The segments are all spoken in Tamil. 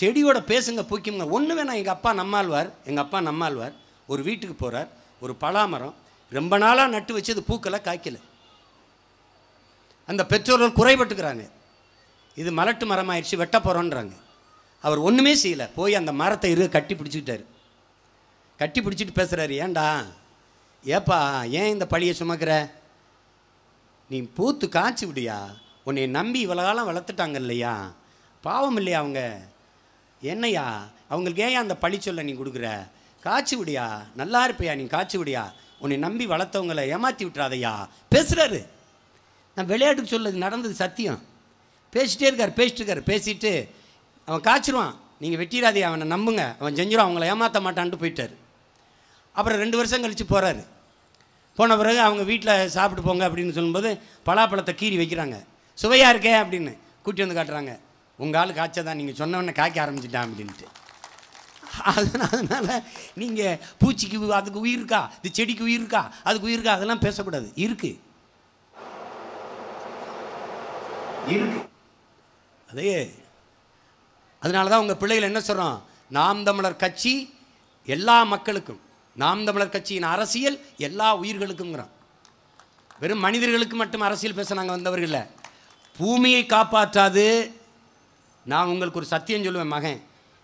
செடியோட பேசுங்க பூக்கிங்க ஒன்று வேணாம் எங்கள் அப்பா நம்மாழ்வார் எங்கள் அப்பா நம்மாழ்வார் ஒரு வீட்டுக்கு போகிறார் ஒரு பலாமரம் ரொம்ப நாளாக நட்டு வச்சு அது பூக்களை காய்க்கல அந்த பெற்றோர்கள் குறைபட்டுக்கிறாங்க இது மலட்டு மரம் ஆயிடுச்சு வெட்ட போகிறோன்றாங்க அவர் ஒன்றுமே செய்யலை போய் அந்த மரத்தை இரு கட்டி பிடிச்சிக்கிட்டார் கட்டி பிடிச்சிட்டு பேசுகிறாரு ஏண்டா ஏப்பா ஏன் இந்த பழியை சுமக்கிற நீ பூத்து காய்ச்சி விடியா உன்னை நம்பி இவ்வளோ காலம் வளர்த்துட்டாங்க இல்லையா பாவம் இல்லையா அவங்க என்னையா அவங்களுக்கு ஏன் அந்த பழி சொல்ல நீ கொடுக்குற காய்ச்சி விடியா நல்லா இருப்பையா நீ காய்ச்சி விடியா உன்னை நம்பி வளர்த்தவங்களை ஏமாற்றி விட்டுறாதையா பேசுகிறாரு நான் விளையாட்டுக்கு சொல்லுது நடந்தது சத்தியம் பேசிட்டே இருக்கார் பேசிட்டு இருக்கார் பேசிட்டு அவன் காய்ச்சிருவான் நீங்கள் வெட்டிடாதே அவனை நம்புங்க அவன் செஞ்சிடும் அவங்கள ஏமாற்ற மாட்டான்ட்டு போயிட்டார் அப்புறம் ரெண்டு வருஷம் கழித்து போகிறாரு போன பிறகு அவங்க வீட்டில் சாப்பிட்டு போங்க அப்படின்னு சொல்லும்போது பலாப்பழத்தை கீறி வைக்கிறாங்க சுவையாக இருக்கே அப்படின்னு கூட்டி வந்து காட்டுறாங்க உங்கள் ஆள் காய்ச்சதான் தான் நீங்கள் சொன்னவொடனே காய்க்க ஆரம்பிச்சிட்டான் அப்படின்ட்டு அதனால் அதனால் நீங்கள் பூச்சிக்கு அதுக்கு உயிர் இருக்கா இது செடிக்கு உயிர் இருக்கா அதுக்கு உயிர் இருக்கா அதெல்லாம் பேசக்கூடாது இருக்குது இருக்கு அதே அதனால தான் உங்கள் பிள்ளைகள் என்ன சொல்கிறோம் நாம் தமிழர் கட்சி எல்லா மக்களுக்கும் நாம் தமிழர் கட்சியின் அரசியல் எல்லா உயிர்களுக்குங்கிறோம் வெறும் மனிதர்களுக்கு மட்டும் அரசியல் பேச நாங்கள் வந்தவர்கள் பூமியை காப்பாற்றாது நான் உங்களுக்கு ஒரு சத்தியம் சொல்லுவேன் மகன்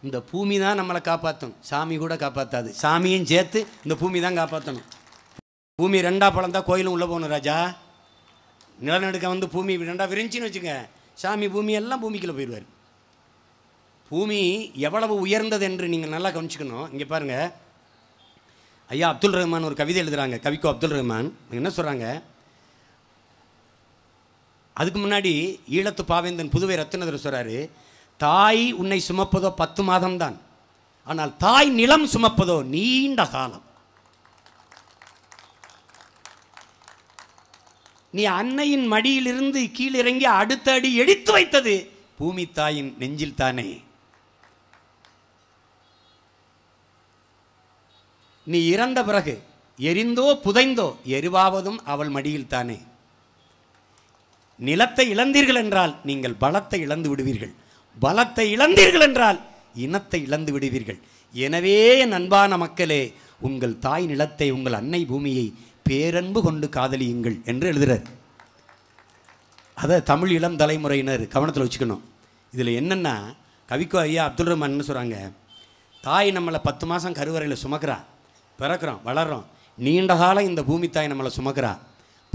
இந்த பூமி தான் நம்மளை காப்பாற்றும் சாமி கூட காப்பாற்றாது சாமியும் சேர்த்து இந்த பூமி தான் காப்பாற்றணும் பூமி ரெண்டா பழம் தான் கோயிலும் உள்ளே போகணும் ராஜா நிலநடுக்கம் வந்து பூமி ரெண்டா விரிஞ்சின்னு வச்சுங்க சாமி பூமி எல்லாம் பூமிக்குள்ளே போயிடுவார் பூமி எவ்வளவு உயர்ந்தது என்று நீங்கள் நல்லா கவனிச்சுக்கணும் இங்கே பாருங்கள் ஐயா அப்துல் ரஹ்மான் ஒரு கவிதை எழுதுகிறாங்க கவிக்கோ அப்துல் ரஹ்மான் என்ன சொல்கிறாங்க அதுக்கு முன்னாடி ஈழத்து பாவேந்தன் புதுவை ரத்தினதர் சொல்கிறாரு தாய் உன்னை சுமப்பதோ பத்து மாதம்தான் ஆனால் தாய் நிலம் சுமப்பதோ நீண்ட காலம் நீ அன்னையின் மடியிலிருந்து கீழிறங்கி அடுத்த அடி எடுத்து வைத்தது பூமி தாயின் நெஞ்சில் தானே நீ இறந்த பிறகு எரிந்தோ புதைந்தோ எருவாவதும் அவள் மடியில் தானே நிலத்தை இழந்தீர்கள் என்றால் நீங்கள் பலத்தை இழந்து விடுவீர்கள் பலத்தை இழந்தீர்கள் என்றால் இனத்தை இழந்து விடுவீர்கள் எனவே என் அன்பான மக்களே உங்கள் தாய் நிலத்தை உங்கள் அன்னை பூமியை பேரன்பு கொண்டு காதலியுங்கள் என்று எழுதுகிறார் அதை தமிழ் இளம் தலைமுறையினர் கவனத்தில் வச்சுக்கணும் இதில் என்னென்னா கவிக்கோ ஐயா அப்துல் ரஹ்மான் என்ன சொல்கிறாங்க தாய் நம்மளை பத்து மாதம் கருவறையில் சுமக்கிறா பிறக்கிறோம் வளர்கிறோம் நீண்ட காலம் இந்த பூமி தாய் நம்மளை சுமக்கிறா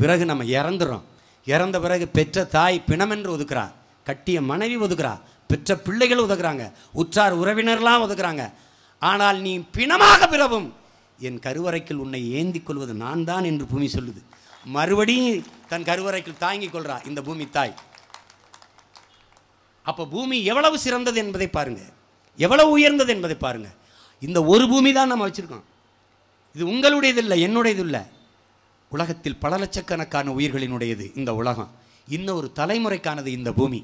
பிறகு நம்ம இறந்துறோம் இறந்த பிறகு பெற்ற தாய் பிணமென்று ஒதுக்குறா கட்டிய மனைவி ஒதுக்குறா பெற்ற பிள்ளைகள் உதகுறாங்க உற்றார் உறவினர்லாம் உதகுறாங்க ஆனால் நீ பிணமாக பிறவும் என் கருவறைக்குள் உன்னை ஏந்தி கொள்வது நான் தான் என்று பூமி சொல்லுது மறுபடியும் தன் கருவறைக்குள் தாங்கிக் கொள்றா இந்த பூமி தாய் அப்போ பூமி எவ்வளவு சிறந்தது என்பதை பாருங்கள் எவ்வளவு உயர்ந்தது என்பதை பாருங்கள் இந்த ஒரு பூமி தான் நம்ம வச்சுருக்கோம் இது உங்களுடையது இல்லை என்னுடையது இல்லை உலகத்தில் பல லட்சக்கணக்கான உயிர்களினுடையது இந்த உலகம் இன்னொரு தலைமுறைக்கானது இந்த பூமி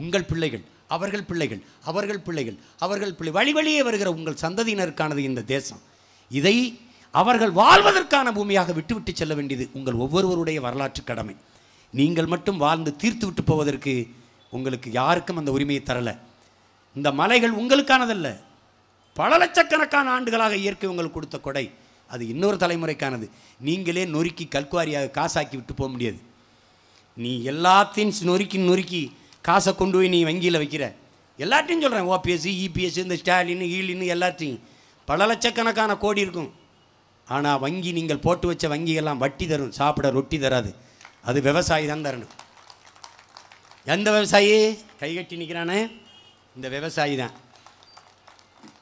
உங்கள் பிள்ளைகள் அவர்கள் பிள்ளைகள் அவர்கள் பிள்ளைகள் அவர்கள் பிள்ளை வழி வழியே வருகிற உங்கள் சந்ததியினருக்கானது இந்த தேசம் இதை அவர்கள் வாழ்வதற்கான பூமியாக விட்டுவிட்டு செல்ல வேண்டியது உங்கள் ஒவ்வொருவருடைய வரலாற்று கடமை நீங்கள் மட்டும் வாழ்ந்து தீர்த்து விட்டு போவதற்கு உங்களுக்கு யாருக்கும் அந்த உரிமையை தரலை இந்த மலைகள் உங்களுக்கானதல்ல பல லட்சக்கணக்கான ஆண்டுகளாக இயற்கை உங்களுக்கு கொடுத்த கொடை அது இன்னொரு தலைமுறைக்கானது நீங்களே நொறுக்கி கல்குவாரியாக காசாக்கி விட்டு போக முடியாது நீ எல்லாத்தையும் நொறுக்கி நொறுக்கி காசை கொண்டு போய் நீ வங்கியில் வைக்கிற எல்லாத்தையும் சொல்கிறேன் ஓபிஎஸ்சி இபிஎஸ்சி இந்த ஸ்டாலின் ஈலின்னு எல்லாத்தையும் பல லட்சக்கணக்கான கோடி இருக்கும் ஆனால் வங்கி நீங்கள் போட்டு வச்ச வங்கியெல்லாம் வட்டி தரும் சாப்பிட ரொட்டி தராது அது விவசாயி தான் தரணும் எந்த விவசாயி கை கட்டி நிற்கிறானே இந்த விவசாயி தான்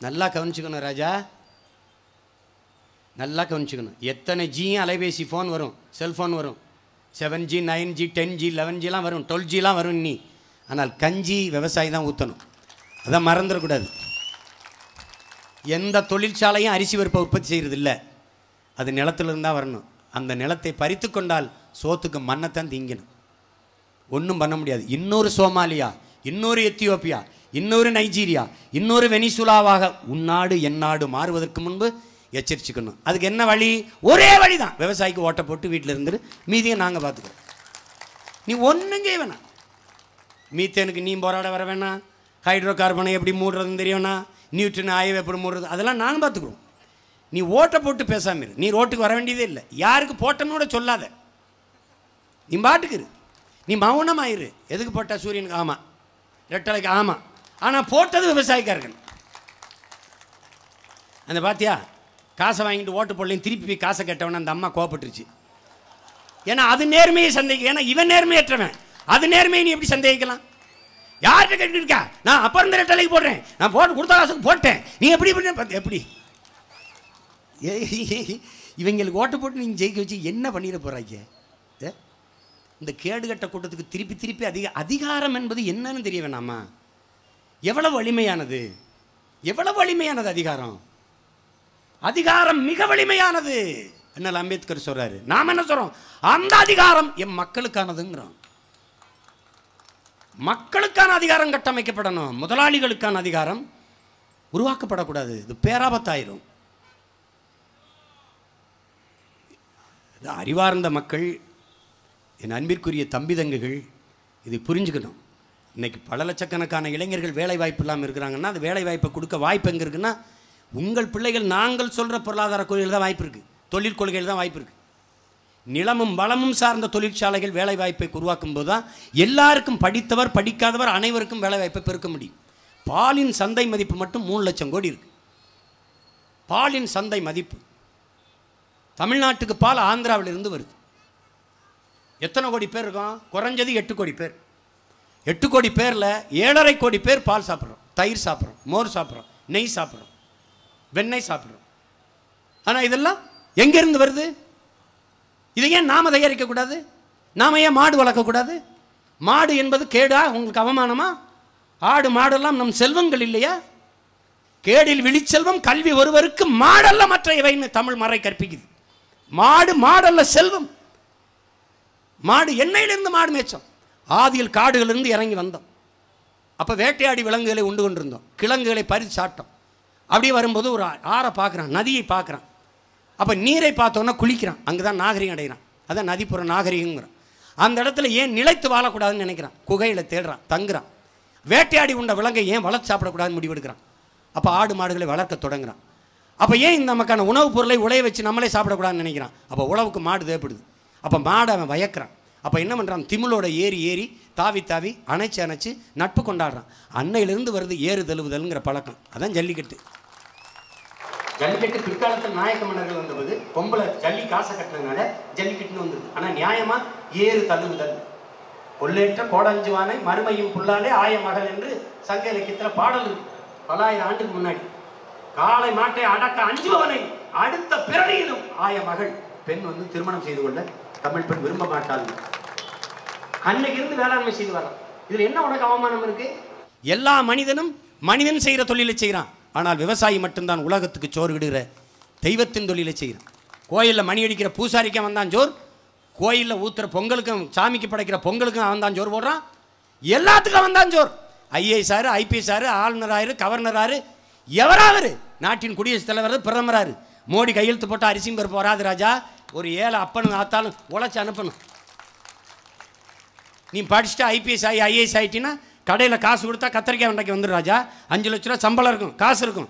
நல்லா கவனிச்சுக்கணும் ராஜா நல்லா கவனிச்சுக்கணும் எத்தனை ஜியும் அலைபேசி ஃபோன் வரும் செல்ஃபோன் வரும் seven G nine G ten G eleven ஜிலாம் வரும் டுவெல் ஜிலாம் வரும் இன்னி ஆனால் கஞ்சி விவசாயி தான் ஊற்றணும் அதை மறந்துடக்கூடாது எந்த தொழிற்சாலையும் அரிசி பருப்பை உற்பத்தி செய்கிறது இல்லை அது நிலத்திலிருந்தால் வரணும் அந்த நிலத்தை பறித்து கொண்டால் சோத்துக்கு மண்ணைத்தான் தீங்கணும் திங்கணும் ஒன்றும் பண்ண முடியாது இன்னொரு சோமாலியா இன்னொரு எத்தியோப்பியா இன்னொரு நைஜீரியா இன்னொரு வெனிசுலாவாக உன்னாடு என்னாடு மாறுவதற்கு முன்பு எச்சரிச்சுக்கணும் அதுக்கு என்ன வழி ஒரே வழி தான் விவசாயிக்கு ஓட்டை போட்டு வீட்டில் இருந்துட்டு மீதியை நாங்கள் பார்த்துக்கிறோம் நீ ஒன்றும் வேணாம் மீத்தேனுக்கு நீ போராட வர வேணாம் ஹைட்ரோ கார்பனை எப்படி மூடுறதுன்னு தெரியும்னா நியூட்ரன் ஆய்வு எப்படி மூடுறது அதெல்லாம் நாங்கள் பார்த்துக்குறோம் நீ ஓட்டை போட்டு பேசாமல் இரு நீ ரோட்டுக்கு வர வேண்டியதே இல்லை யாருக்கு போட்டோம்னு கூட சொல்லாத நீ பாட்டுக்கு நீ மௌனம் ஆயிரு எதுக்கு போட்டால் சூரியனுக்கு ஆமாம் ரெட்டலைக்கு ஆமாம் ஆனால் போட்டது விவசாயிக்காக இருக்கணும் அந்த பார்த்தியா காசை வாங்கிட்டு ஓட்டு போடலையும் திருப்பி போய் காசை கேட்டவன அந்த அம்மா கோவப்பட்டுருச்சு ஏன்னா அது நேர்மையை சந்தைக்கு ஏன்னா இவன் நேர்மையற்றவன் அது நேர்மையை நீ எப்படி சந்தேகிக்கலாம் யார்கிட்ட கேட்டுருக்கா நான் அப்பா இருந்த ரெட்டலைக்கு போடுறேன் நான் போட்டு காசுக்கு போட்டேன் நீ எப்படி எப்படி எப்படி இவங்களுக்கு ஓட்டு போட்டு நீங்கள் ஜெயிக்க வச்சு என்ன பண்ணிட போகிறாங்க இந்த கேடு கட்ட கூட்டத்துக்கு திருப்பி திருப்பி அதிக அதிகாரம் என்பது என்னன்னு தெரிய வேணாமா எவ்வளவு வலிமையானது எவ்வளவு வலிமையானது அதிகாரம் அதிகாரம் மிக வலிமையானது என்ன அம்பேத்கர் சொல்கிறாரு நாம் என்ன சொல்கிறோம் அந்த அதிகாரம் என் மக்களுக்கானதுங்கிறோம் மக்களுக்கான அதிகாரம் கட்டமைக்கப்படணும் முதலாளிகளுக்கான அதிகாரம் உருவாக்கப்படக்கூடாது இது பேராபத்தாயிரும் இது அறிவார்ந்த மக்கள் என் அன்பிற்குரிய தம்பிதங்குகள் இது புரிஞ்சுக்கணும் இன்றைக்கி பல லட்சக்கணக்கான இளைஞர்கள் வேலை வாய்ப்பு இல்லாமல் இருக்கிறாங்கன்னா அந்த வேலை வாய்ப்பை கொடுக்க வாய்ப்பு எங்கே இருக்குன்னா உங்கள் பிள்ளைகள் நாங்கள் சொல்கிற பொருளாதார கொள்கையில் தான் வாய்ப்பு இருக்குது தொழில் தான் வாய்ப்பு இருக்குது நிலமும் வளமும் சார்ந்த தொழிற்சாலைகள் வேலைவாய்ப்பை உருவாக்கும் போது தான் எல்லாருக்கும் படித்தவர் படிக்காதவர் அனைவருக்கும் வேலைவாய்ப்பை பெருக்க முடியும் பாலின் சந்தை மதிப்பு மட்டும் மூணு லட்சம் கோடி இருக்குது பாலின் சந்தை மதிப்பு தமிழ்நாட்டுக்கு பால் ஆந்திராவிலிருந்து வருது எத்தனை கோடி பேர் இருக்கும் குறைஞ்சது எட்டு கோடி பேர் எட்டு கோடி பேரில் ஏழரை கோடி பேர் பால் சாப்பிட்றோம் தயிர் சாப்பிட்றோம் மோர் சாப்பிட்றோம் நெய் சாப்பிட்றோம் வெண்ணெய் சாப்பிட்றோம் ஆனால் இதெல்லாம் எங்கேருந்து வருது இதை ஏன் நாம் தயாரிக்கக்கூடாது நாம் ஏன் மாடு வளர்க்கக்கூடாது மாடு என்பது கேடா உங்களுக்கு அவமானமா ஆடு மாடெல்லாம் நம் செல்வங்கள் இல்லையா கேடில் விழிச்செல்வம் கல்வி ஒருவருக்கு மாடல்ல மற்ற இவைன்னு தமிழ் மறை கற்பிக்குது மாடு மாடல்ல செல்வம் மாடு எண்ணெயிலிருந்து மாடு மேய்ச்சோம் ஆதியில் காடுகளிலிருந்து இறங்கி வந்தோம் அப்போ வேட்டையாடி விலங்குகளை உண்டு கொண்டிருந்தோம் கிழங்குகளை பறித்து சாப்பிட்டோம் அப்படியே வரும்போது ஒரு ஆறை பார்க்குறான் நதியை பார்க்குறான் அப்போ நீரை பார்த்தோன்னா குளிக்கிறான் அங்கே தான் நாகரிகம் அடைகிறான் அதான் நதிப்புற நாகரிகங்கிறான் அந்த இடத்துல ஏன் நிலைத்து வாழக்கூடாதுன்னு நினைக்கிறான் குகையில் தேடுறான் தங்குறான் வேட்டையாடி உண்ட விலங்கை ஏன் வளர்த்து சாப்பிடக்கூடாதுன்னு முடிவெடுக்கிறான் அப்போ ஆடு மாடுகளை வளர்க்க தொடங்குறான் அப்போ ஏன் இந்த நமக்கான உணவுப் பொருளை உழைய வச்சு நம்மளே சாப்பிடக்கூடாதுன்னு நினைக்கிறான் அப்போ உழவுக்கு மாடு தேவைப்படுது அப்போ மாடை அவன் வயக்கிறான் அப்போ என்ன பண்ணுறான் திமிழோட ஏறி ஏறி தாவி தாவி அணைச்சி அணைச்சி நட்பு கொண்டாடுறான் அன்னையிலிருந்து வருது ஏறு தழுவுதல்ங்கிற பழக்கம் அதான் ஜல்லிக்கட்டு ஜல்லிக்கட்டு பிற்காலத்தில் நாயக்க மன்னர்கள் வந்தபோது பொம்பளை ஜல்லி காசை கட்டினதுனால ஜல்லிக்கட்டுன்னு வந்தது ஆனால் நியாயமா ஏறு தள்ளுதல் கொள்ளேற்ற கோடஞ்சுவானை மறுமையும் புல்லாலே ஆய மகள் என்று சங்க இலக்கியத்தில் பாடல் இருக்கு பல்லாயிரம் ஆண்டுக்கு முன்னாடி காலை மாட்டை அடக்க அஞ்சுபவனை அடுத்த பிறவியிலும் ஆய மகள் பெண் வந்து திருமணம் செய்து கொள்ள தமிழ் பெண் விரும்ப மாட்டாள் அன்னைக்கு இருந்து வேளாண்மை செய்து வரான் இதுல என்ன உனக்கு அவமானம் இருக்கு எல்லா மனிதனும் மனிதன் செய்கிற தொழிலை செய்கிறான் ஆனால் விவசாயி மட்டும்தான் உலகத்துக்கு சோறு விடுகிற தெய்வத்தின் தொழிலை செய்கிறான் கோயிலில் மணி அடிக்கிற பூசாரிக்கும் அவன் தான் கோயிலில் ஊற்றுற பொங்கலுக்கும் சாமிக்கு படைக்கிற பொங்கலுக்கும் அவன் தான் சோறு போடுறான் எல்லாத்துக்கும் அவன் தான் ஐஏஎஸ் ஆறு ஐபிஎஸ் ஆறு ஆளுநர் ஆறு கவர்னர் ஆறு எவராவர் நாட்டின் குடியரசுத் தலைவர் பிரதமராரு மோடி கையெழுத்து போட்டால் அரிசியும் பருப்பு வராது ராஜா ஒரு ஏழை அப்பனு ஆத்தாலும் உழைச்சி அனுப்பணும் நீ படிச்சுட்டு ஐபிஎஸ் ஆகி ஐஏஎஸ் ஆகிட்டின்னா கடையில் காசு கொடுத்தா கத்திரிக்காய் வெண்டைக்கு வந்துடும் ராஜா அஞ்சு லட்ச ரூபா சம்பளம் இருக்கும் காசு இருக்கும்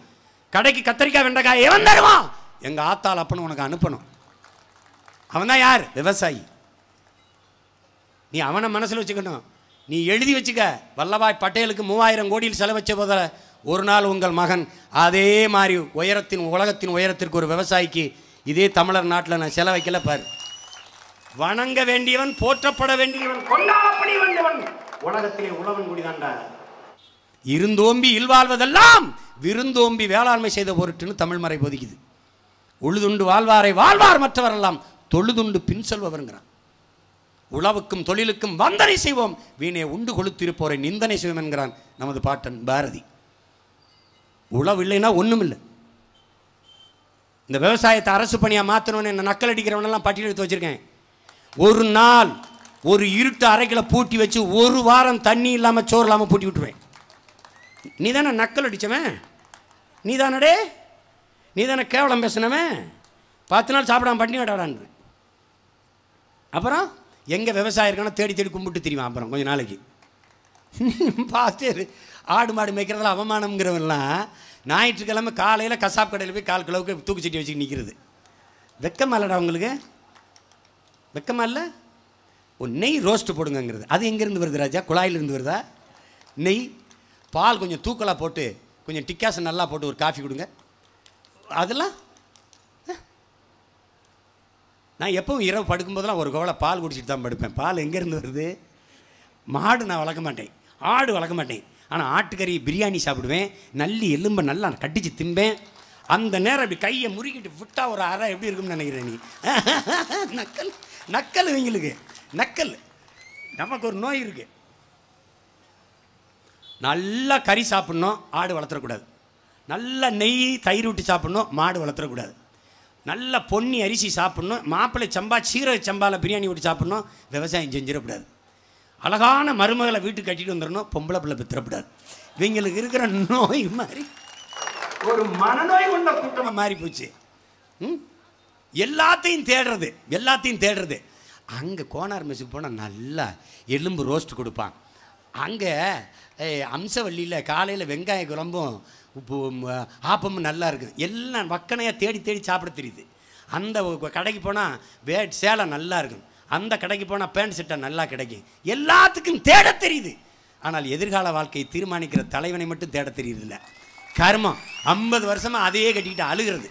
கடைக்கு கத்திரிக்காய் வெண்டைக்காய் எவன் தருவான் எங்கள் ஆத்தால் அப்புன்னு உனக்கு அனுப்பணும் அவன் தான் யார் விவசாயி நீ அவனை மனசில் வச்சுக்கணும் நீ எழுதி வச்சுக்க வல்லபாய் பட்டேலுக்கு மூவாயிரம் கோடியில் செலவச்ச போதில் ஒரு நாள் உங்கள் மகன் அதே மாதிரி உயரத்தின் உலகத்தின் உயரத்திற்கு ஒரு விவசாயிக்கு இதே தமிழர் நாட்டில் நான் செலவைக்கல பாரு வணங்க வேண்டியவன் போற்றப்பட வேண்டியவன் கொண்டாடப்படி வேண்டியவன் உலகத்திலே உழவன் குடிதாண்டா இருந்தோம்பி இல்வாழ்வதெல்லாம் விருந்தோம்பி வேளாண்மை செய்த பொருட்டுன்னு தமிழ் மறை ஒதுக்குது உழுதுண்டு வாழ்வாரை வாழ்வார் மற்றவரெல்லாம் தொழுதுண்டு பின் செல்பவருங்கிறான் உழவுக்கும் தொழிலுக்கும் வந்தனை செய்வோம் வீணே உண்டு கொளுத்திருப்போரை நிந்தனை செய்வோம் என்கிறான் நமது பாட்டன் பாரதி உழவு இல்லைன்னா ஒன்றும் இல்லை இந்த விவசாயத்தை அரசு பணியாக மாற்றணும்னு என்ன நக்கல் அடிக்கிறவனெல்லாம் பட்டியல் எடுத்து வச்சுருக்கேன் ஒரு நாள் ஒரு இருட்டு அறைகளை பூட்டி வச்சு ஒரு வாரம் தண்ணி இல்லாமல் சோறு இல்லாமல் பூட்டி விட்டுருவேன் நீ தானே நக்கல் அடித்தவன் நீ தானடே நீ தானே கேவலம் பேசினவன் பத்து நாள் சாப்பிடாம பண்ணி விடாடான்னு அப்புறம் எங்கே விவசாயம் இருக்கானோ தேடி தேடி கும்பிட்டு தெரியுமா அப்புறம் கொஞ்சம் நாளைக்கு பார்த்து ஆடு மாடு மேய்க்கிறதுல அவமானங்கிறவெல்லாம் ஞாயிற்றுக்கிழமை காலையில் கசாப் கடையில் போய் கால் கிலோவுக்கு சட்டி வச்சுக்கிட்டு நிற்கிறது வெக்கமாக இல்லைடா உங்களுக்கு வெக்கமாக இல்லை ஒரு நெய் ரோஸ்ட்டு போடுங்கங்கிறது அது எங்கேருந்து வருது ராஜா குழாயிலிருந்து வருதா நெய் பால் கொஞ்சம் தூக்கலாக போட்டு கொஞ்சம் டிக்காசு நல்லா போட்டு ஒரு காஃபி கொடுங்க அதெல்லாம் நான் எப்பவும் இரவு படுக்கும்போதெல்லாம் ஒரு கோவலை பால் குடிச்சிட்டு தான் படுப்பேன் பால் எங்கேருந்து வருது மாடு நான் வளர்க்க மாட்டேன் ஆடு வளர்க்க மாட்டேன் ஆனால் ஆட்டுக்கறி பிரியாணி சாப்பிடுவேன் நல்லி எலும்பை நல்லா கட்டிச்சு திம்பேன் அந்த நேரம் இப்படி கையை முறுக்கிட்டு விட்டால் ஒரு அரை எப்படி இருக்கும்னு நினைக்கிறேன் நீ நக்கல் நக்கல் இவங்களுக்கு நக்கல் நமக்கு ஒரு நோய் இருக்குது நல்லா கறி சாப்பிட்ணும் ஆடு வளர்த்துறக்கூடாது நல்லா நெய் தயிர் ஊட்டி சாப்பிட்ணும் மாடு வளர்த்துறக்கூடாது நல்ல பொன்னி அரிசி சாப்பிட்ணும் மாப்பிள்ளை சம்பா சீரக சம்பாவில் பிரியாணி விட்டு சாப்பிட்ணும் விவசாயம் செஞ்சிடக்கூடாது அழகான மருமகளை வீட்டுக்கு கட்டிட்டு வந்துடணும் பொம்பளை பிள்ளை பித்திரப்படாது இவங்களுக்கு இருக்கிற நோய் மாதிரி ஒரு மனநோய் உள்ள கூட்டம் மாறி போச்சு எல்லாத்தையும் தேடுறது எல்லாத்தையும் தேடுறது அங்கே கோனார் மெஸ்ஸுக்கு போனால் நல்லா எலும்பு ரோஸ்ட் கொடுப்பான் அங்கே அம்சவள்ளியில் காலையில் வெங்காய குழம்பும் உப்பு ஆப்பமும் நல்லா இருக்குது எல்லாம் வக்கனையாக தேடி தேடி சாப்பிட தெரியுது அந்த கடைக்கு போனால் வே சேலை நல்லா இருக்கும் அந்த கடைக்கு போனால் பேண்ட் சட்டை நல்லா கிடைக்கும் எல்லாத்துக்கும் தேட தெரியுது ஆனால் எதிர்கால வாழ்க்கையை தீர்மானிக்கிற தலைவனை மட்டும் தேட இல்லை கர்மம் ஐம்பது வருஷமாக அதையே கட்டிக்கிட்டு அழுகிறது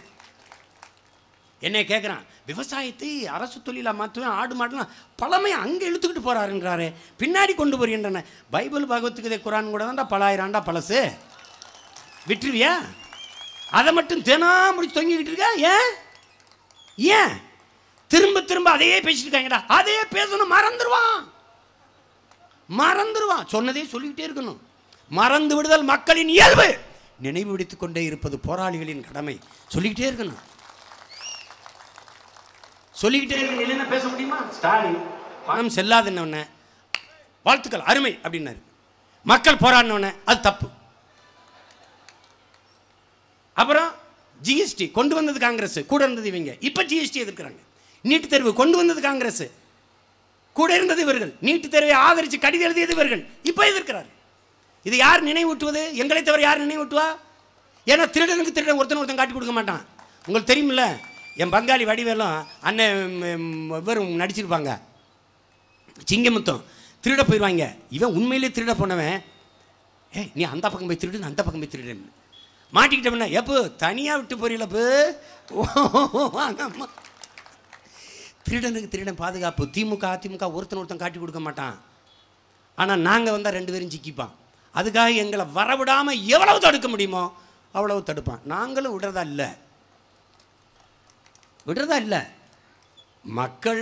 என்னை கேட்குறான் விவசாயத்தை அரசு தொழிலாக மாற்றுவேன் ஆடு மாடலாம் பழமையை அங்கே இழுத்துக்கிட்டு போகிறாருன்றாரு பின்னாடி கொண்டு போகிறீன்றன பைபிள் பகவத்துக்கு குரான் கூட தான் பல ஆயிரம் ஆண்டா பழசு விட்டுருவியா அதை மட்டும் தினா முடிச்சு தொங்கிக்கிட்டு இருக்கா ஏன் ஏன் திரும்ப திரும்ப அதையே பேசிட்டு இருக்காங்கடா அதையே பேசணும் மறந்துடுவான் மறந்துடுவான் சொன்னதே சொல்லிக்கிட்டே இருக்கணும் மறந்து விடுதல் மக்களின் இயல்பு நினைவு விடுத்து கொண்டே இருப்பது போராளிகளின் கடமை சொல்லிக்கிட்டே இருக்கணும் சொல்லிக்கிட்டே இல்லைன்னா பேச முடியுமா ஸ்டாலின் பணம் செல்லாதுன்னொன்னே வாழ்த்துக்கள் அருமை அப்படின்னாரு மக்கள் போராடினோடனே அது தப்பு அப்புறம் ஜிஎஸ்டி கொண்டு வந்தது காங்கிரஸ் கூட இருந்தது இவங்க இப்போ ஜிஎஸ்டி எதிர்க்கிறாங்க நீட்டு தேர்வு கொண்டு வந்தது காங்கிரஸ் கூட இருந்தது இவர்கள் நீட்டு தேர்வை ஆதரித்து கடிதம் எழுதியது இவர்கள் இப்போ எதிர்க்கிறார் இது யார் நினைவூட்டுவது எங்களை தவிர யார் நினைவூட்டுவா ஏன்னா திருடனுக்கு திருடன் ஒருத்தன் ஒருத்தன் காட்டி கொடுக்க மாட்டான் உங்களுக்கு தெரியுமில்ல என் பங்காளி வடிவேலும் அண்ணன் வெவ்வேறு நடிச்சிருப்பாங்க சிங்கமுத்தம் திருட போயிடுவாங்க இவன் உண்மையிலே திருட போனவன் ஏ நீ அந்த பக்கம் போய் திருடு அந்த பக்கம் போய் திருடுன்னு மாட்டிக்கிட்டோம்னா எப்போ தனியாக விட்டு போறீங்களப்பு திருடனுக்கு திருடன் பாதுகாப்பு திமுக அதிமுக ஒருத்தன் ஒருத்தன் காட்டி கொடுக்க மாட்டான் ஆனால் நாங்கள் வந்தால் ரெண்டு பேரும் சிக்கிப்பான் அதுக்காக எங்களை வரவிடாமல் எவ்வளவு தடுக்க முடியுமோ அவ்வளவு தடுப்பான் நாங்களும் விடுறதா இல்லை விடுறதா இல்லை மக்கள்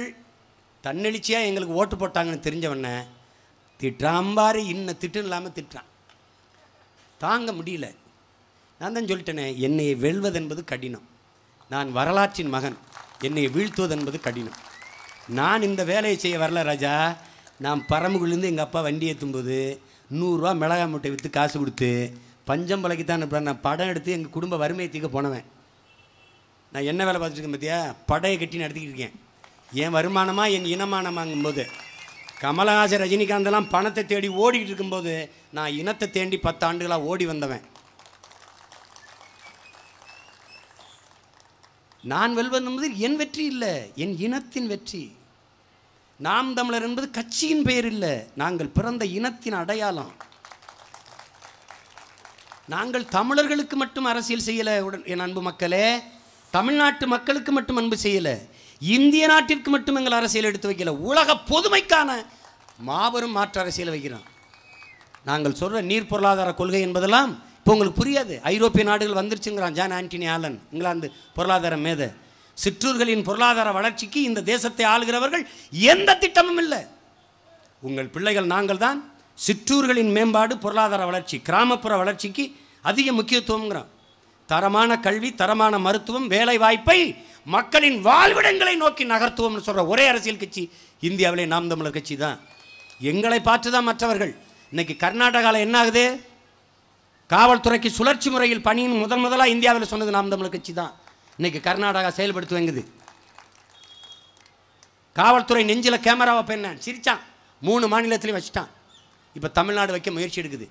தன்னெழுச்சியாக எங்களுக்கு ஓட்டு போட்டாங்கன்னு தெரிஞ்சவொடனே திட்டாம்பாரு இன்னும் திட்டம் இல்லாமல் திட்டுறான் தாங்க முடியல நான் தான் சொல்லிட்டேனே என்னை வெல்வதென்பது கடினம் நான் வரலாற்றின் மகன் என்னை வீழ்த்துவதென்பது கடினம் நான் இந்த வேலையை செய்ய வரல ராஜா நான் பரம்புகுலேருந்து எங்கள் அப்பா வண்டி ஏற்றும்போது நூறுரூவா மிளகாய் மூட்டை விற்று காசு கொடுத்து பஞ்சம்பளைக்கு தான் நான் படம் எடுத்து எங்கள் குடும்ப வறுமையை தீக்க போனவன் நான் என்ன வேலை பார்த்துட்டு இருக்கேன் பார்த்தியா படையை கட்டி நடத்திக்கிட்டு இருக்கேன் என் வருமானமாக என் இனமானமாங்கும்போது ரஜினிகாந்த் ரஜினிகாந்தெல்லாம் பணத்தை தேடி ஓடிக்கிட்டு இருக்கும்போது நான் இனத்தை தேண்டி பத்து ஆண்டுகளாக ஓடி வந்தவன் நான் வெல்வது என்பது என் வெற்றி இல்லை என் இனத்தின் வெற்றி நாம் தமிழர் என்பது கட்சியின் பெயர் இல்லை நாங்கள் பிறந்த இனத்தின் அடையாளம் நாங்கள் தமிழர்களுக்கு மட்டும் அரசியல் செய்யலை உடன் என் அன்பு மக்களே தமிழ்நாட்டு மக்களுக்கு மட்டும் அன்பு செய்யலை இந்திய நாட்டிற்கு மட்டும் எங்கள் அரசியல் எடுத்து வைக்கல உலக பொதுமைக்கான மாபெரும் மாற்று அரசியல் வைக்கிறோம் நாங்கள் சொல்கிற நீர் பொருளாதார கொள்கை என்பதெல்லாம் இப்போ உங்களுக்கு புரியாது ஐரோப்பிய நாடுகள் வந்துருச்சுங்கிறான் ஜான் ஆண்டனி ஆலன் இங்கிலாந்து பொருளாதார மேத சிற்றூர்களின் பொருளாதார வளர்ச்சிக்கு இந்த தேசத்தை ஆளுகிறவர்கள் எந்த திட்டமும் இல்லை உங்கள் பிள்ளைகள் நாங்கள் தான் சிற்றூர்களின் மேம்பாடு பொருளாதார வளர்ச்சி கிராமப்புற வளர்ச்சிக்கு அதிக முக்கியத்துவங்கிறோம் தரமான கல்வி தரமான மருத்துவம் வேலை வாய்ப்பை மக்களின் வாழ்விடங்களை நோக்கி நகர்த்துவோம்னு சொல்கிற ஒரே அரசியல் கட்சி இந்தியாவிலே நாம் தமிழர் கட்சி தான் எங்களை பார்த்து தான் மற்றவர்கள் இன்றைக்கி கர்நாடகாவில் என்ன ஆகுது காவல்துறைக்கு சுழற்சி முறையில் பணியின் முதன் முதலாக இந்தியாவில் சொன்னது நாம் தமிழர் கட்சி தான் இன்னைக்கு கர்நாடகா செயல்படுத்துவேங்குது காவல்துறை நெஞ்சில் கேமராவை பெண்ணான் சிரித்தான் மூணு மாநிலத்திலையும் வச்சுட்டான் இப்போ தமிழ்நாடு வைக்க முயற்சி எடுக்குது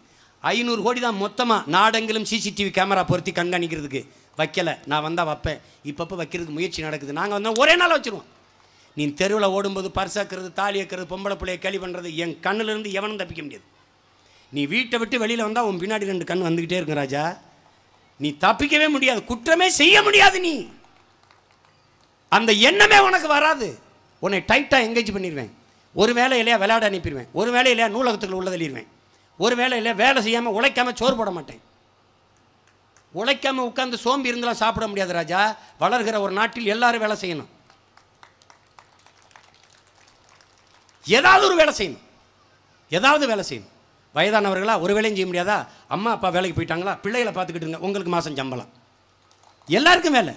ஐநூறு கோடி தான் மொத்தமாக நாடெங்கிலும் சிசிடிவி கேமரா பொருத்தி கண்காணிக்கிறதுக்கு வைக்கலை நான் வந்தால் வைப்பேன் இப்பப்போ வைக்கிறதுக்கு முயற்சி நடக்குது நாங்கள் வந்தால் ஒரே நாள் வச்சுருவோம் நீ தெருவில் ஓடும்போது பர்சாக்கிறது தாலி வைக்கிறது பொம்பளை பிள்ளைய கேள்வி பண்ணுறது என் கண்ணிலிருந்து எவனும் தப்பிக்க முடியாது நீ வீட்டை விட்டு வெளியில் வந்தால் உன் பின்னாடி ரெண்டு கண் வந்துக்கிட்டே இருக்கும் ராஜா நீ தப்பிக்கவே முடியாது குற்றமே செய்ய முடியாது நீ அந்த எண்ணமே உனக்கு வராது உன்னை டைட்டாக எங்கேஜ் பண்ணிடுவேன் ஒரு வேலை இல்லையா விளையாட அனுப்பிடுவேன் ஒரு வேலை இல்லையா நூலகத்துக்குள்ள தள்ளிடுவேன் ஒரு வேலை இல்லை வேலை செய்யாமல் உழைக்காமல் சோறு போட மாட்டேன் உழைக்காமல் உட்காந்து சோம்பி இருந்தெல்லாம் சாப்பிட முடியாது ராஜா வளர்கிற ஒரு நாட்டில் எல்லாரும் வேலை செய்யணும் ஏதாவது ஒரு வேலை செய்யணும் ஏதாவது வேலை செய்யணும் வயதானவர்களா ஒரு வேலையும் செய்ய முடியாதா அம்மா அப்பா வேலைக்கு போயிட்டாங்களா பிள்ளைகளை பார்த்துக்கிட்டுங்க உங்களுக்கு மாதம் சம்பளம் எல்லாருக்கும் வேலை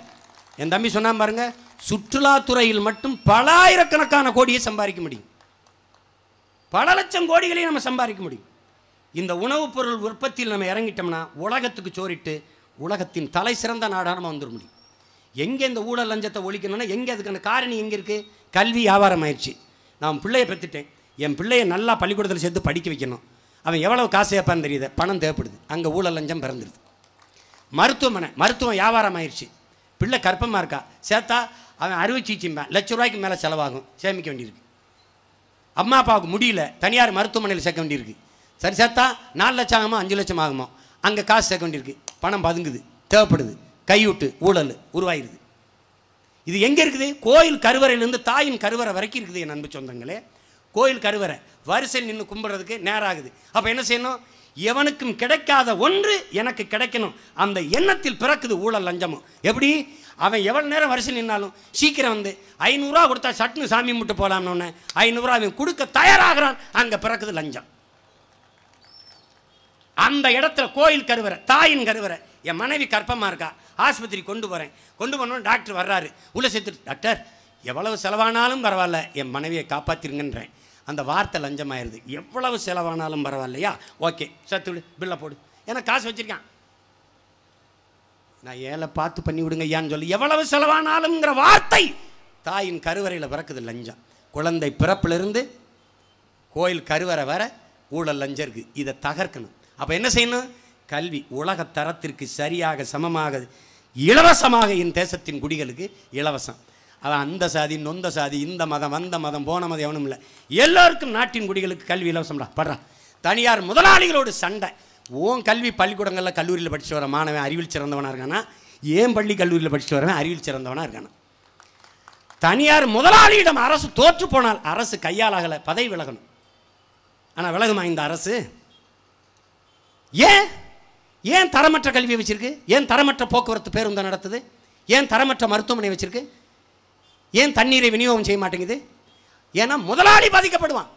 என் தம்பி சொன்னால் பாருங்க சுற்றுலாத்துறையில் மட்டும் பலாயிரக்கணக்கான கோடியை சம்பாதிக்க முடியும் பல லட்சம் கோடிகளையும் நம்ம சம்பாதிக்க முடியும் இந்த உணவுப் பொருள் உற்பத்தியில் நம்ம இறங்கிட்டோம்னா உலகத்துக்கு சோரிட்டு உலகத்தின் தலை சிறந்த நாடாக நம்ம வந்துட முடியும் எங்கே இந்த ஊழல் லஞ்சத்தை ஒழிக்கணும்னா எங்கே அதுக்கான காரணி எங்கே இருக்குது கல்வி வியாபாரம் ஆயிடுச்சு நான் பிள்ளையை பெற்றுட்டேன் என் பிள்ளையை நல்லா பள்ளிக்கூடத்தில் சேர்த்து படிக்க வைக்கணும் அவன் எவ்வளோ காசு ஏற்பான்னு தெரியுது பணம் தேவைப்படுது அங்கே ஊழல் லஞ்சம் பிறந்துடுது மருத்துவமனை மருத்துவம் வியாபாரம் ஆயிடுச்சு பிள்ளை கற்பமாக இருக்கா சேர்த்தா அவன் அறுவை சிகிச்சை லட்ச ரூபாய்க்கு மேலே செலவாகும் சேமிக்க வேண்டியிருக்கு அம்மா அப்பாவுக்கு முடியல தனியார் மருத்துவமனையில் சேர்க்க வேண்டியிருக்கு சரி சேர்த்தா நாலு லட்சம் ஆகுமா அஞ்சு லட்சம் ஆகுமோ அங்கே காசு சேர்க்க வேண்டியிருக்கு பணம் பதுங்குது தேவைப்படுது கையூட்டு ஊழல் உருவாயிருது இது எங்கே இருக்குது கோயில் கருவறையிலேருந்து தாயின் கருவறை வரைக்கும் இருக்குது என் அன்பு சொந்தங்களே கோயில் கருவறை வரிசையில் நின்று கும்பிட்றதுக்கு நேரம் ஆகுது அப்போ என்ன செய்யணும் எவனுக்கும் கிடைக்காத ஒன்று எனக்கு கிடைக்கணும் அந்த எண்ணத்தில் பிறக்குது ஊழல் லஞ்சமும் எப்படி அவன் எவ்வளோ நேரம் வரிசையில் நின்னாலும் சீக்கிரம் வந்து ஐநூறுரூவா கொடுத்தா சட்னு சாமி முட்டு போகலாம்னு ஒன்று ஐநூறுரூவா அவன் கொடுக்க தயாராகிறான் அங்கே பிறக்குது லஞ்சம் அந்த இடத்துல கோயில் கருவறை தாயின் கருவறை என் மனைவி கற்பமாக இருக்கா ஆஸ்பத்திரி கொண்டு போகிறேன் கொண்டு போனோன்னு டாக்டர் வர்றாரு உள்ளே சேர்த்துட்டு டாக்டர் எவ்வளவு செலவானாலும் பரவாயில்ல என் மனைவியை காப்பாற்றிருங்கன்றேன் அந்த வார்த்தை லஞ்சமாயிருது எவ்வளவு செலவானாலும் பரவாயில்லையா ஓகே சத்து விடு பில்லை போடு ஏன்னா காசு வச்சுருக்கேன் நான் ஏழை பார்த்து பண்ணி விடுங்க ஐயான்னு சொல்லி எவ்வளவு செலவானாலுங்கிற வார்த்தை தாயின் கருவறையில் பிறக்குது லஞ்சம் குழந்தை பிறப்பிலிருந்து கோயில் கருவறை வர ஊழல் லஞ்சம் இருக்குது இதை தகர்க்கணும் அப்போ என்ன செய்யணும் கல்வி உலக தரத்திற்கு சரியாக சமமாக இலவசமாக என் தேசத்தின் குடிகளுக்கு இலவசம் அவன் அந்த சாதி நொந்த சாதி இந்த மதம் அந்த மதம் போன மதம் எவனும் இல்லை எல்லோருக்கும் நாட்டின் குடிகளுக்கு கல்வி இலவசம்டா படுறா தனியார் முதலாளிகளோடு சண்டை ஓன் கல்வி பள்ளிக்கூடங்களில் கல்லூரியில் படித்து வர மாணவன் அறிவில் சிறந்தவனாக இருக்கானா ஏன் பள்ளி கல்லூரியில் படித்து வரவன் அறிவில் சிறந்தவனாக இருக்கானா தனியார் முதலாளியிடம் அரசு தோற்று போனால் அரசு கையாளாகலை பதவி விலகணும் ஆனால் விலகுமா இந்த அரசு ஏன் ஏன் தரமற்ற கல்வி வச்சுருக்கு ஏன் தரமற்ற போக்குவரத்து பேருந்து நடத்துது ஏன் தரமற்ற மருத்துவமனை வச்சுருக்கு ஏன் தண்ணீரை விநியோகம் செய்ய மாட்டேங்குது ஏன்னா முதலாளி பாதிக்கப்படுவான்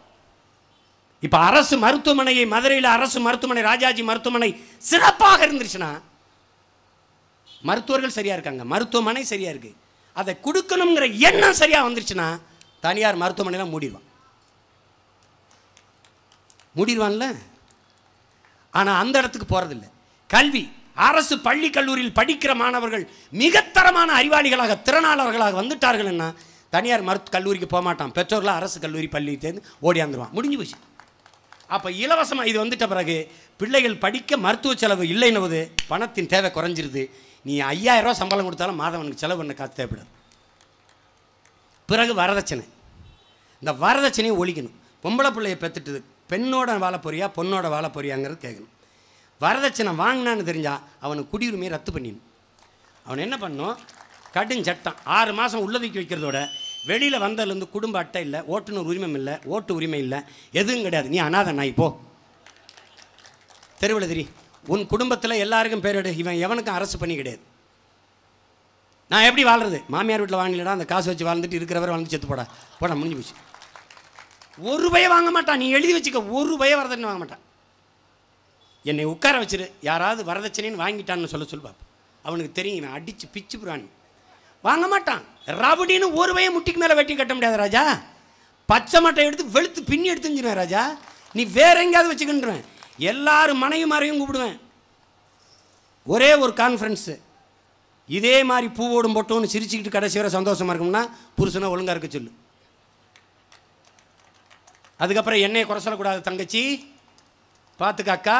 இப்போ அரசு மருத்துவமனையை மதுரையில் அரசு மருத்துவமனை ராஜாஜி மருத்துவமனை சிறப்பாக இருந்துருச்சுன்னா மருத்துவர்கள் சரியாக இருக்காங்க மருத்துவமனை சரியாக இருக்குது அதை கொடுக்கணுங்கிற எண்ணம் சரியாக வந்துருச்சுன்னா தனியார் மருத்துவமனையெல்லாம் மூடிடுவான் மூடிடுவான்ல ஆனால் அந்த இடத்துக்கு போகிறதில்ல கல்வி அரசு பள்ளி கல்லூரியில் படிக்கிற மாணவர்கள் மிகத்தரமான அறிவாளிகளாக திறனாளர்களாக வந்துட்டார்கள் என்ன தனியார் மருத்துவ கல்லூரிக்கு போக மாட்டான் பெற்றோர்களாக அரசு கல்லூரி பள்ளி சேர்ந்து ஓடியாந்துருவான் முடிஞ்சு போச்சு அப்போ இலவசமாக இது வந்துட்ட பிறகு பிள்ளைகள் படிக்க மருத்துவ செலவு இல்லைன்னு பணத்தின் தேவை குறைஞ்சிருது நீ ரூபா சம்பளம் கொடுத்தாலும் மாதவனுக்கு செலவு பண்ண காத்து தேவைப்படாது பிறகு வரதட்சணை இந்த வரதட்சணையை ஒழிக்கணும் பொம்பளை பிள்ளையை பெற்றுட்டு பெண்ணோட வாழ போறியா பொண்ணோட வாழ போறியாங்கிறது கேட்கணும் வரதட்சணை வாங்கினான்னு தெரிஞ்சால் அவனுக்கு குடியுரிமையை ரத்து பண்ணிடும் அவன் என்ன பண்ணும் கடுஞ்சட்டம் ஆறு மாதம் உள்ளதுக்கு வைக்கிறதோட வெளியில் வந்ததுலேருந்து குடும்ப அட்டை இல்லை ஓட்டுநர் உரிமம் இல்லை ஓட்டு உரிமை இல்லை எதுவும் கிடையாது நீ அனாத நாய் போ தெருவில் திரி உன் குடும்பத்தில் எல்லாருக்கும் பேரிடு இவன் எவனுக்கும் அரசு பண்ணி கிடையாது நான் எப்படி வாழ்றது மாமியார் வீட்டில் வாங்கலடா அந்த காசு வச்சு வாழ்ந்துட்டு இருக்கிறவரை வாழ்ந்து செத்து போடா போடா முடிஞ்சு போச்சு ஒரு பய வாங்க மாட்டான் நீ எழுதி வச்சுக்க ஒரு பய வரதட்சணை வாங்க மாட்டான் என்னை உட்கார வச்சிரு யாராவது வரதட்சணைன்னு வாங்கிட்டான்னு சொல்ல சொல்லு அவனுக்கு தெரியும் நான் அடித்து பிச்சு புறான் வாங்க மாட்டான் ரவுடின்னு ஒரு பையன் முட்டிக்கு மேலே வெட்டி கட்ட முடியாது ராஜா பச்சை மட்டை எடுத்து வெளுத்து பின்னி எடுத்துருவேன் ராஜா நீ வேற எங்கேயாவது வச்சுக்கின்றுவேன் எல்லாரும் மனைவி மாறையும் கூப்பிடுவேன் ஒரே ஒரு கான்ஃபரன்ஸு இதே மாதிரி பூவோடும் போட்டோன்னு சிரிச்சுக்கிட்டு கடைசி வர சந்தோஷமாக இருக்கும்னா புருஷனை ஒழுங்காக இருக்க சொல்லு அதுக்கப்புறம் என்னையை குறை சொல்லக்கூடாது தங்கச்சி பார்த்துக்க அக்கா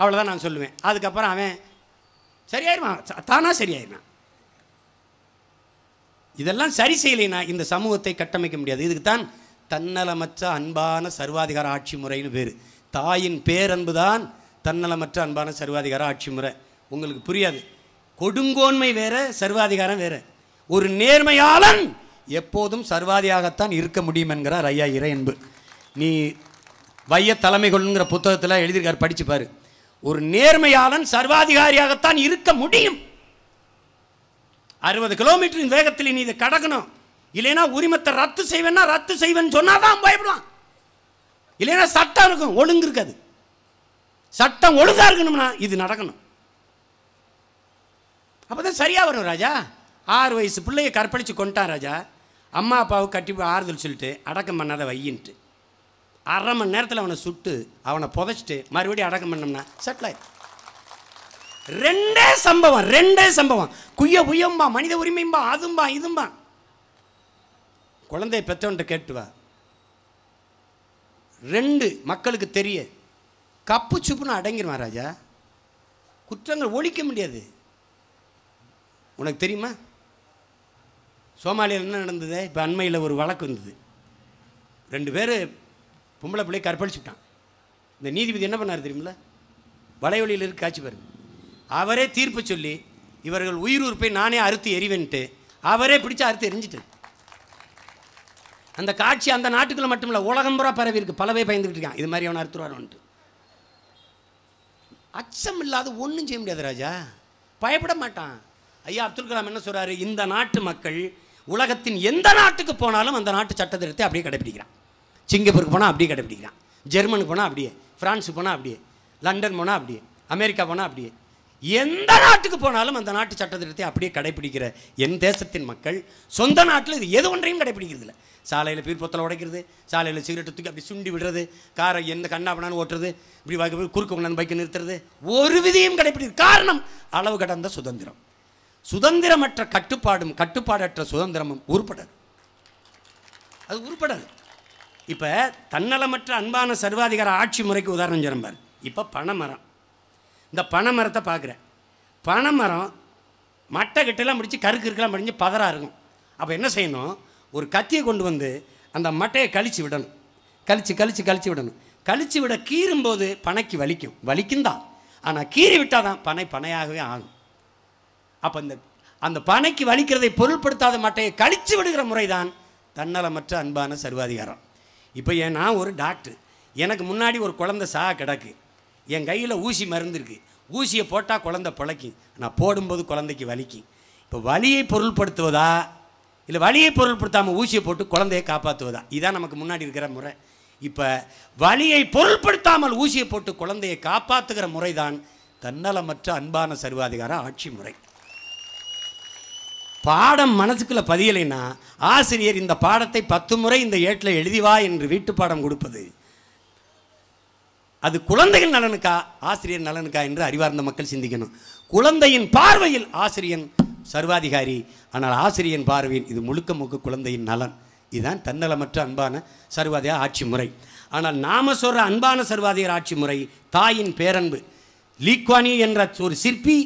அவ்வளோதான் நான் சொல்லுவேன் அதுக்கப்புறம் அவன் சரியாயிருவான் தானாக சரியாயிருவான் இதெல்லாம் சரி செய்யலைனா இந்த சமூகத்தை கட்டமைக்க முடியாது இதுக்கு தான் தன்னலமற்ற அன்பான சர்வாதிகார ஆட்சி முறைன்னு பேர் தாயின் பேரன்பு தான் தன்னலமற்ற அன்பான சர்வாதிகார ஆட்சி முறை உங்களுக்கு புரியாது கொடுங்கோன்மை வேறு சர்வாதிகாரம் வேறு ஒரு நேர்மையாளன் எப்போதும் சர்வாதியாகத்தான் இருக்க முடியும் என்கிறார் ஐயா இறையன்பு நீ வைய தலைமை கொள்ளுங்கிற புத்தகத்தில் எழுதியிருக்கார் படித்து பாரு ஒரு நேர்மையாளன் சர்வாதிகாரியாகத்தான் இருக்க முடியும் அறுபது கிலோமீட்டரின் வேகத்தில் நீ இதை கடக்கணும் இல்லைன்னா உரிமத்தை ரத்து செய்வேன்னா ரத்து செய்வேன்னு சொன்னால் தான் பயப்படுவான் இல்லைன்னா சட்டம் இருக்கும் ஒழுங்கு இருக்காது சட்டம் ஒழுங்காக இருக்கணும்னா இது நடக்கணும் அப்போ தான் சரியாக வரும் ராஜா ஆறு வயசு பிள்ளைய கற்பழித்து கொண்டான் ராஜா அம்மா அப்பாவுக்கு கட்டி ஆறுதல் சொல்லிட்டு அடக்கம் பண்ணாத வையின்ட்டு அரை மணி நேரத்தில் அவனை சுட்டு அவனை புதைச்சிட்டு மறுபடியும் அடக்கம் பண்ணோம்னா செட்டில் ரெண்டே சம்பவம் ரெண்டே சம்பவம் குய்ய உயம்பா மனித உரிமையும்பா அதும்பா இதும்பா குழந்தைய பெற்றவன்ட்டு கேட்டுவா ரெண்டு மக்களுக்கு தெரிய கப்பு சுப்புன்னு அடங்கிடுவான் ராஜா குற்றங்கள் ஒழிக்க முடியாது உனக்கு தெரியுமா சோமாலியில் என்ன நடந்தது இப்போ அண்மையில் ஒரு வழக்கு வந்தது ரெண்டு பேர் பொம்பளை பிள்ளை கற்பழிச்சுட்டான் இந்த நீதிபதி என்ன பண்ணார் தெரியுமில வலைவழியில் இருக்க காட்சி பாருங்க அவரே தீர்ப்பு சொல்லி இவர்கள் உயிர் உறுப்பை நானே அறுத்து எறிவேன்ட்டு அவரே பிடிச்சி அறுத்து எரிஞ்சிட்டு அந்த காட்சி அந்த நாட்டுக்குள்ள மட்டும் இல்லை உலகம் புறா பரவி இருக்குது பலவே பயந்துக்கிட்டு இருக்கான் இது மாதிரி அவன் அறுத்துருவான்ட்டு அச்சம் இல்லாத ஒன்றும் செய்ய முடியாது ராஜா பயப்பட மாட்டான் ஐயா அப்துல் கலாம் என்ன சொல்கிறாரு இந்த நாட்டு மக்கள் உலகத்தின் எந்த நாட்டுக்கு போனாலும் அந்த நாட்டு சட்டத்திட்டத்தை அப்படியே கடைபிடிக்கிறான் சிங்கப்பூருக்கு போனால் அப்படியே கடைப்பிடிக்கிறான் ஜெர்மனுக்கு போனால் அப்படியே ஃப்ரான்ஸுக்கு போனால் அப்படியே லண்டன் போனால் அப்படியே அமெரிக்கா போனால் அப்படியே எந்த நாட்டுக்கு போனாலும் அந்த நாட்டு சட்டத்திட்டத்தை அப்படியே கடைப்பிடிக்கிற என் தேசத்தின் மக்கள் சொந்த நாட்டில் இது எது ஒன்றையும் கடைப்பிடிக்கிறது இல்லை சாலையில் பீர்பொத்தலை உடைக்கிறது சாலையில் சிகரெட்டு தூக்கி அப்படி சுண்டி விடுறது காரை எந்த கண்ணா கண்ணாபனான்னு ஓட்டுறது இப்படி வாய்க்கு குறுக்க கொண்டாந்து பைக்கை நிறுத்துறது ஒரு விதியும் கடைபிடிக்கிறது காரணம் அளவு கடந்த சுதந்திரம் சுதந்திரமற்ற கட்டுப்பாடும் கட்டுப்பாடற்ற சுதந்திரமும் உருப்படாது அது உருப்படாது இப்போ தன்னலமற்ற அன்பான சர்வாதிகார ஆட்சி முறைக்கு உதாரணம் சொல்லும்பார் இப்போ பனைமரம் இந்த பனைமரத்தை பார்க்குறேன் பனைமரம் மட்டை கிட்டெல்லாம் பிடிச்சி கருக்கு இருக்கலாம் முடிஞ்சு பதறாக இருக்கும் அப்போ என்ன செய்யணும் ஒரு கத்தியை கொண்டு வந்து அந்த மட்டையை கழித்து விடணும் கழித்து கழித்து கழித்து விடணும் கழித்து விட கீறும்போது பனைக்கு வலிக்கும் வலிக்கும் தான் ஆனால் கீறி விட்டால் தான் பனை பனையாகவே ஆகும் அப்போ இந்த அந்த பனைக்கு வலிக்கிறதை பொருள்படுத்தாத மட்டையை கழித்து விடுகிற முறை தான் தன்னலமற்ற அன்பான சர்வாதிகாரம் இப்போ ஏன் நான் ஒரு டாக்டர் எனக்கு முன்னாடி ஒரு குழந்த சா கிடக்கு என் கையில் ஊசி மருந்துருக்கு ஊசியை போட்டால் குழந்த பிழைக்கும் நான் போடும்போது குழந்தைக்கு வலிக்கும் இப்போ வலியை பொருள்படுத்துவதா இல்லை வலியை பொருள்படுத்தாமல் ஊசியை போட்டு குழந்தையை காப்பாற்றுவதா இதுதான் நமக்கு முன்னாடி இருக்கிற முறை இப்போ வலியை பொருள்படுத்தாமல் ஊசியை போட்டு குழந்தையை காப்பாற்றுகிற முறைதான் தன்னலமற்ற அன்பான சர்வாதிகார ஆட்சி முறை பாடம் மனசுக்குள்ளே பதியலைன்னா ஆசிரியர் இந்த பாடத்தை பத்து முறை இந்த ஏட்டில் எழுதி வா என்று வீட்டு பாடம் கொடுப்பது அது குழந்தைகள் நலனுக்கா ஆசிரியர் நலனுக்கா என்று அறிவார்ந்த மக்கள் சிந்திக்கணும் குழந்தையின் பார்வையில் ஆசிரியன் சர்வாதிகாரி ஆனால் ஆசிரியன் பார்வையில் இது முழுக்க முழுக்க குழந்தையின் நலன் இதுதான் தன்னலமற்ற அன்பான சர்வாதிகார ஆட்சி முறை ஆனால் நாம சொல்கிற அன்பான சர்வாதிகார ஆட்சி முறை தாயின் பேரன்பு லீக்வானி என்ற ஒரு சிற்பி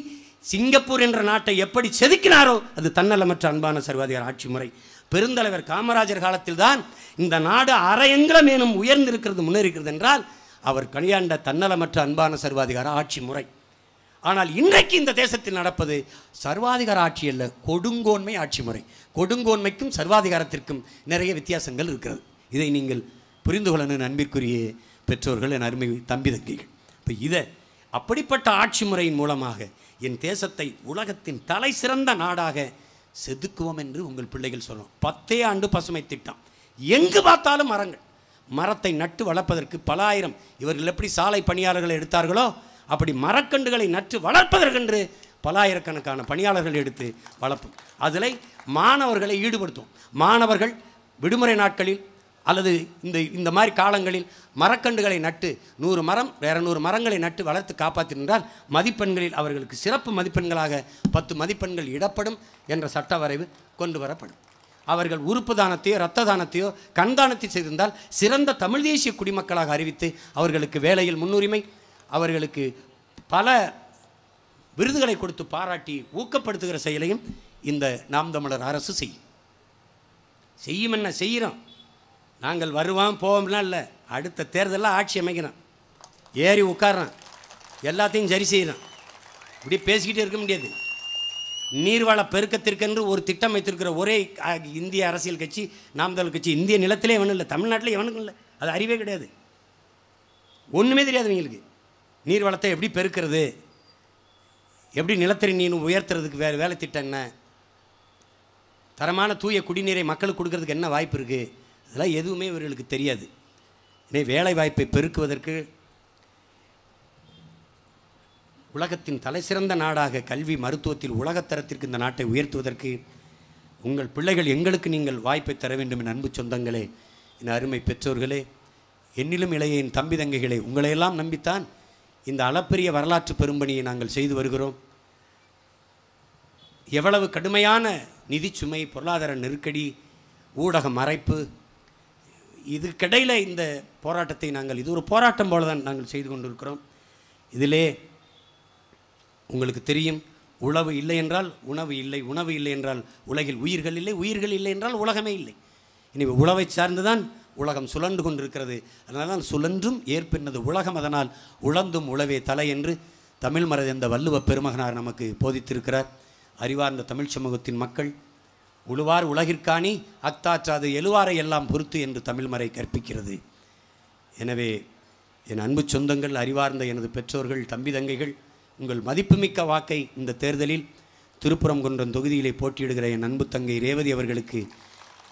சிங்கப்பூர் என்ற நாட்டை எப்படி செதுக்கினாரோ அது தன்னலமற்ற அன்பான சர்வாதிகார ஆட்சி முறை பெருந்தலைவர் காமராஜர் காலத்தில் தான் இந்த நாடு அரையங்கிரம் எனும் உயர்ந்திருக்கிறது முன்னேறிக்கிறது என்றால் அவர் கையாண்ட தன்னலமற்ற அன்பான சர்வாதிகார ஆட்சி முறை ஆனால் இன்றைக்கு இந்த தேசத்தில் நடப்பது சர்வாதிகார ஆட்சி அல்ல கொடுங்கோன்மை ஆட்சி முறை கொடுங்கோன்மைக்கும் சர்வாதிகாரத்திற்கும் நிறைய வித்தியாசங்கள் இருக்கிறது இதை நீங்கள் புரிந்து கொள்ளணும் அன்பிற்குரிய பெற்றோர்கள் என் அருமை தம்பி தங்கிகள் இப்போ இதை அப்படிப்பட்ட ஆட்சி முறையின் மூலமாக என் தேசத்தை உலகத்தின் தலை சிறந்த நாடாக செதுக்குவோம் என்று உங்கள் பிள்ளைகள் சொல்லணும் பத்தே ஆண்டு பசுமை திட்டம் எங்கு பார்த்தாலும் மரங்கள் மரத்தை நட்டு வளர்ப்பதற்கு பல ஆயிரம் இவர்கள் எப்படி சாலை பணியாளர்களை எடுத்தார்களோ அப்படி மரக்கன்றுகளை நட்டு வளர்ப்பதற்கென்று பலாயிரக்கணக்கான பணியாளர்கள் எடுத்து வளர்ப்போம் அதில் மாணவர்களை ஈடுபடுத்தும் மாணவர்கள் விடுமுறை நாட்களில் அல்லது இந்த இந்த மாதிரி காலங்களில் மரக்கண்டுகளை நட்டு நூறு மரம் வேற நூறு மரங்களை நட்டு வளர்த்து காப்பாற்றினால் மதிப்பெண்களில் அவர்களுக்கு சிறப்பு மதிப்பெண்களாக பத்து மதிப்பெண்கள் இடப்படும் என்ற சட்ட வரைவு கொண்டு வரப்படும் அவர்கள் உறுப்பு தானத்தையோ இரத்த தானத்தையோ கண்தானத்தை செய்திருந்தால் சிறந்த தமிழ் தேசிய குடிமக்களாக அறிவித்து அவர்களுக்கு வேலையில் முன்னுரிமை அவர்களுக்கு பல விருதுகளை கொடுத்து பாராட்டி ஊக்கப்படுத்துகிற செயலையும் இந்த நாம் தமிழர் அரசு செய்யும் செய்யும் என்ன செய்கிறோம் நாங்கள் வருவோம் போவோம்லாம் இல்லை அடுத்த தேர்தலில் ஆட்சி அமைக்கிறோம் ஏறி உட்காடுறான் எல்லாத்தையும் சரி செய்கிறான் இப்படி பேசிக்கிட்டே இருக்க முடியாது நீர்வள பெருக்கத்திற்கென்று ஒரு திட்டம் வைத்திருக்கிற ஒரே இந்திய அரசியல் கட்சி நாம் தமிழ் கட்சி இந்திய நிலத்திலே எவனும் இல்லை தமிழ்நாட்டில் எவனுக்கும் இல்லை அது அறிவே கிடையாது ஒன்றுமே தெரியாது இவங்களுக்கு நீர் வளத்தை எப்படி பெருக்கிறது எப்படி நிலத்தடி நீர் உயர்த்துறதுக்கு வேறு வேலை திட்டம் என்ன தரமான தூய குடிநீரை மக்களுக்கு கொடுக்கறதுக்கு என்ன வாய்ப்பு இருக்குது இதெல்லாம் எதுவுமே இவர்களுக்கு தெரியாது இனி வேலை வாய்ப்பை பெருக்குவதற்கு உலகத்தின் தலைசிறந்த நாடாக கல்வி மருத்துவத்தில் உலகத்தரத்திற்கு இந்த நாட்டை உயர்த்துவதற்கு உங்கள் பிள்ளைகள் எங்களுக்கு நீங்கள் வாய்ப்பை தர வேண்டும் என் அன்பு சொந்தங்களே என் அருமை பெற்றோர்களே என்னிலும் இளைய என் தம்பி தங்கைகளே உங்களையெல்லாம் நம்பித்தான் இந்த அளப்பரிய வரலாற்று பெரும்பணியை நாங்கள் செய்து வருகிறோம் எவ்வளவு கடுமையான நிதி சுமை பொருளாதார நெருக்கடி ஊடக மறைப்பு இதுக்கிடையில் இந்த போராட்டத்தை நாங்கள் இது ஒரு போராட்டம் போல தான் நாங்கள் செய்து கொண்டிருக்கிறோம் இதிலே உங்களுக்கு தெரியும் உழவு இல்லை என்றால் உணவு இல்லை உணவு இல்லை என்றால் உலகில் உயிர்கள் இல்லை உயிர்கள் இல்லை என்றால் உலகமே இல்லை இனி உழவை சார்ந்து தான் உலகம் சுழண்டு கொண்டிருக்கிறது அதனால் சுழன்றும் ஏற்பின்னது உலகம் அதனால் உழந்தும் உழவே தலை என்று தமிழ் மரது வள்ளுவ பெருமகனார் நமக்கு போதித்திருக்கிறார் அறிவார்ந்த தமிழ் சமூகத்தின் மக்கள் உழுவார் உலகிற்காணி அத்தாற்றாது எழுவாரை எல்லாம் பொறுத்து என்று தமிழ்மறை கற்பிக்கிறது எனவே என் அன்பு சொந்தங்கள் அறிவார்ந்த எனது பெற்றோர்கள் தம்பி தங்கைகள் உங்கள் மதிப்புமிக்க வாக்கை இந்த தேர்தலில் திருப்புறம் குன்றம் தொகுதியிலே போட்டியிடுகிற என் அன்பு தங்கை ரேவதி அவர்களுக்கு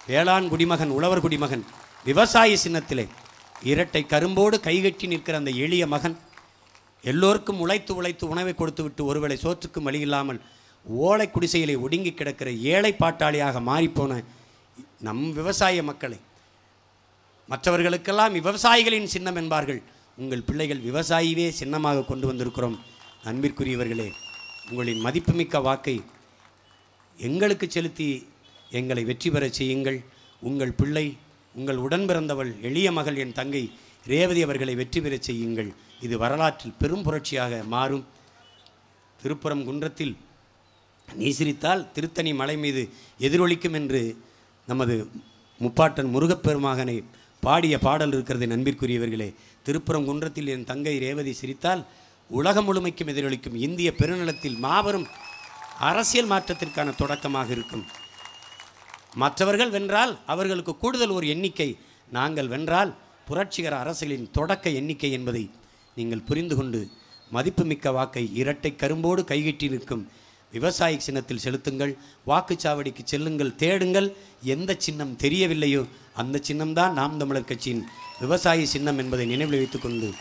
வேளாண் குடிமகன் உழவர் குடிமகன் விவசாய சின்னத்திலே இரட்டை கரும்போடு கைகட்டி நிற்கிற அந்த எளிய மகன் எல்லோருக்கும் உழைத்து உழைத்து உணவை கொடுத்து விட்டு ஒருவேளை சோற்றுக்கும் வழி இல்லாமல் ஓலை குடிசையிலே ஒடுங்கி கிடக்கிற ஏழை பாட்டாளியாக மாறிப்போன நம் விவசாய மக்களை மற்றவர்களுக்கெல்லாம் விவசாயிகளின் சின்னம் என்பார்கள் உங்கள் பிள்ளைகள் விவசாயியே சின்னமாக கொண்டு வந்திருக்கிறோம் அன்பிற்குரியவர்களே உங்களின் மதிப்புமிக்க வாக்கை எங்களுக்கு செலுத்தி எங்களை வெற்றி பெறச் செய்யுங்கள் உங்கள் பிள்ளை உங்கள் உடன் பிறந்தவள் எளிய மகள் என் தங்கை ரேவதி அவர்களை வெற்றி பெறச் செய்யுங்கள் இது வரலாற்றில் பெரும் புரட்சியாக மாறும் திருப்புறம் குன்றத்தில் நீ சிரித்தால் திருத்தணி மலை மீது எதிரொலிக்கும் என்று நமது முப்பாட்டன் முருகப்பெருமாகனை பாடிய பாடல் இருக்கிறது நண்பிற்குரியவர்களே குன்றத்தில் என் தங்கை ரேவதி சிரித்தால் உலகம் முழுமைக்கும் எதிரொலிக்கும் இந்திய பெருநலத்தில் மாபெரும் அரசியல் மாற்றத்திற்கான தொடக்கமாக இருக்கும் மற்றவர்கள் வென்றால் அவர்களுக்கு கூடுதல் ஒரு எண்ணிக்கை நாங்கள் வென்றால் புரட்சிகர அரசியலின் தொடக்க எண்ணிக்கை என்பதை நீங்கள் புரிந்து கொண்டு மதிப்புமிக்க வாக்கை இரட்டை கரும்போடு கைகிட்டி நிற்கும் விவசாய சின்னத்தில் செலுத்துங்கள் வாக்குச்சாவடிக்கு செல்லுங்கள் தேடுங்கள் எந்த சின்னம் தெரியவில்லையோ அந்த சின்னம்தான் நாம் தமிழர் கட்சியின் விவசாய சின்னம் என்பதை நினைவில் வைத்துக்கொண்டு